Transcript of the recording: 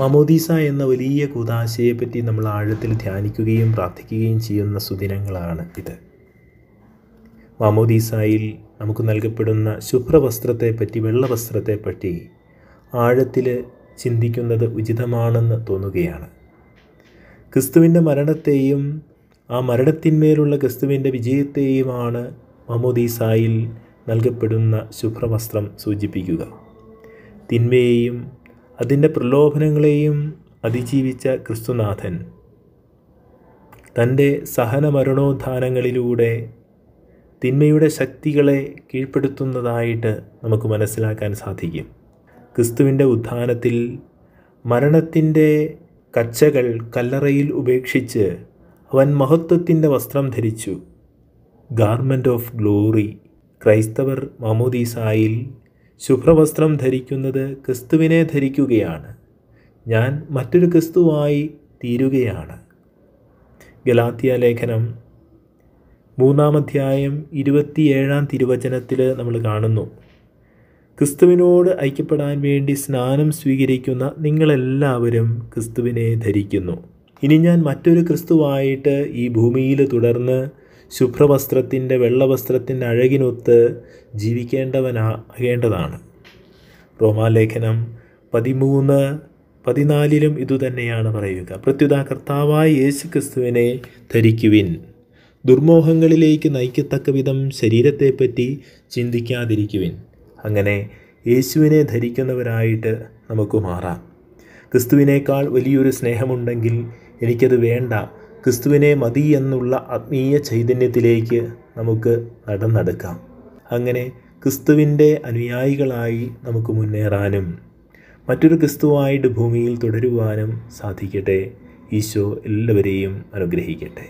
മമോദീസ എന്ന വലിയ പറ്റി നമ്മൾ ആഴത്തിൽ ധ്യാനിക്കുകയും പ്രാർത്ഥിക്കുകയും ചെയ്യുന്ന സുദിനങ്ങളാണ് ഇത് മമോദീസായിൽ നമുക്ക് നൽകപ്പെടുന്ന ശുഭ്രവസ്ത്രത്തെപ്പറ്റി വെള്ളവസ്ത്രത്തെപ്പറ്റി ആഴത്തിൽ ചിന്തിക്കുന്നത് ഉചിതമാണെന്ന് തോന്നുകയാണ് ക്രിസ്തുവിൻ്റെ മരണത്തെയും ആ മരണത്തിന്മേലുള്ള ക്രിസ്തുവിൻ്റെ വിജയത്തെയുമാണ് മമോദീസായിൽ നൽകപ്പെടുന്ന ശുഭ്രവസ്ത്രം സൂചിപ്പിക്കുക തിന്മയെയും അതിൻ്റെ പ്രലോഭനങ്ങളെയും അതിജീവിച്ച ക്രിസ്തുനാഥൻ തൻ്റെ സഹനമരണോദ്ധാനങ്ങളിലൂടെ തിന്മയുടെ ശക്തികളെ കീഴ്പ്പെടുത്തുന്നതായിട്ട് നമുക്ക് മനസ്സിലാക്കാൻ സാധിക്കും ക്രിസ്തുവിൻ്റെ ഉത്ഥാനത്തിൽ മരണത്തിൻ്റെ കച്ചകൾ കല്ലറയിൽ ഉപേക്ഷിച്ച് അവൻ മഹത്വത്തിൻ്റെ വസ്ത്രം ധരിച്ചു ഗാർമെൻറ്റ് ഓഫ് ഗ്ലോറി ക്രൈസ്തവർ മമോദീസായിൽ ശുഭ്രവസ്ത്രം ധരിക്കുന്നത് ക്രിസ്തുവിനെ ധരിക്കുകയാണ് ഞാൻ മറ്റൊരു ക്രിസ്തുവായി തീരുകയാണ് ഗലാത്തിയ ലേഖനം മൂന്നാം അധ്യായം ഇരുപത്തിയേഴാം തിരുവചനത്തിൽ നമ്മൾ കാണുന്നു ക്രിസ്തുവിനോട് ഐക്യപ്പെടാൻ വേണ്ടി സ്നാനം സ്വീകരിക്കുന്ന നിങ്ങളെല്ലാവരും ക്രിസ്തുവിനെ ധരിക്കുന്നു ഇനി ഞാൻ മറ്റൊരു ക്രിസ്തുവായിട്ട് ഈ ഭൂമിയിൽ തുടർന്ന് ശുഭ്രവസ്ത്രത്തിൻ്റെ വെള്ളവസ്ത്രത്തിൻ്റെ അഴകിനൊത്ത് ജീവിക്കേണ്ടവനാകേണ്ടതാണ് റോമാലേഖനം പതിമൂന്ന് പതിനാലിലും ഇതുതന്നെയാണ് പറയുക പ്രത്യുത കർത്താവായ യേശു ക്രിസ്തുവിനെ ധരിക്കുവിൻ ദുർമോഹങ്ങളിലേക്ക് നയിക്കത്തക്ക വിധം ശരീരത്തെപ്പറ്റി ചിന്തിക്കാതിരിക്കുവിൻ അങ്ങനെ യേശുവിനെ ധരിക്കുന്നവരായിട്ട് നമുക്ക് മാറാം ക്രിസ്തുവിനേക്കാൾ വലിയൊരു സ്നേഹമുണ്ടെങ്കിൽ എനിക്കത് വേണ്ട ക്രിസ്തുവിനെ മതി എന്നുള്ള ആത്മീയ ചൈതന്യത്തിലേക്ക് നമുക്ക് നടന്നെടുക്കാം അങ്ങനെ ക്രിസ്തുവിൻ്റെ അനുയായികളായി നമുക്ക് മുന്നേറാനും മറ്റൊരു ക്രിസ്തുവായിട്ട് ഭൂമിയിൽ തുടരുവാനും സാധിക്കട്ടെ ഈശോ എല്ലാവരെയും അനുഗ്രഹിക്കട്ടെ